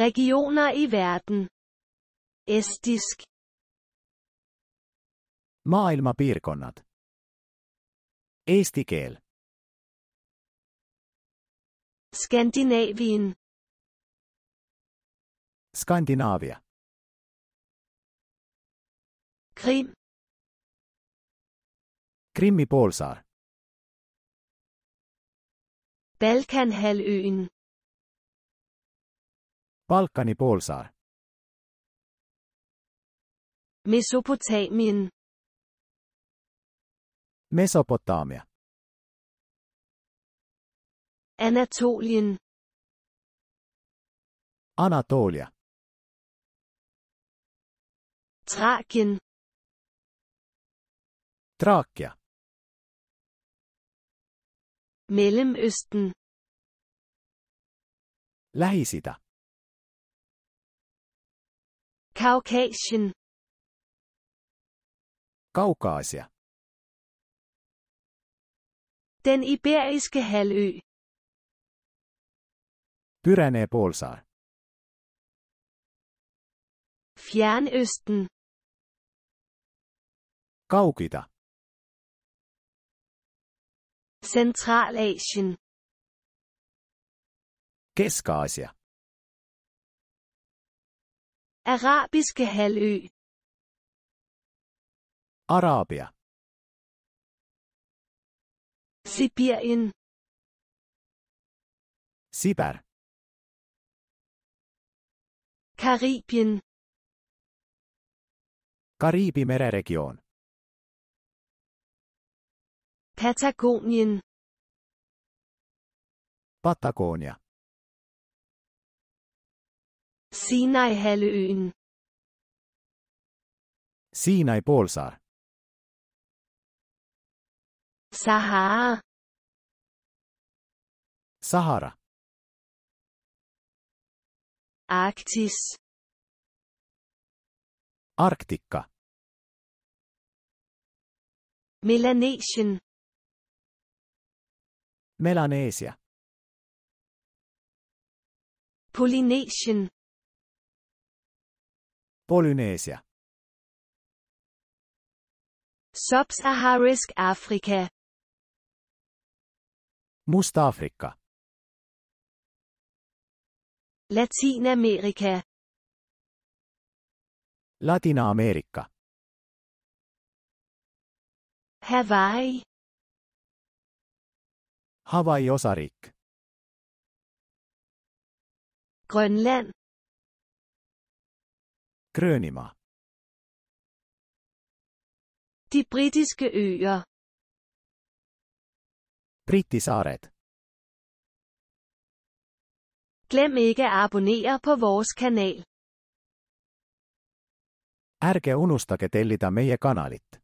Regioner i verden. Estisk. Maailmapiirkonnat. Eesti keel. Skandinavien. Skandinaavia. Krim. Krimmi poolsaar. Balkanhalvøen. Balkani pulsar. Mesopotamien. Mesopotamia. Anatolien. Anatolia. Trakien. Trakia. Mellemøsten. Lähi-sitä. Caucasian. Kaukaasia. Den iberiske halvø. Pyrenæ Polsar. Fjernøsten. Kaukita. Centralasien. kesk Arabiske halvø. Arabia. Sibirien. Sibir. Karibien. Karibimereregion. Patagonien. Patagonia. sinai helyyn. sinai polsar. Sahaa. Sahara. Arktis. Arktikka. Melanesien. Melanesia. Polynesian. Polynesia. Subsaharisk Afrika. Musta-Afrikka. Latinamerika. Latina-Amerikka. Hawaii. Hawaii-osarik. Grönland. Grönimaa. De britiske øer. Britisaaret. Glem ikke at abonnere på vores kanal. Ärge unustage tellida meie kanalit.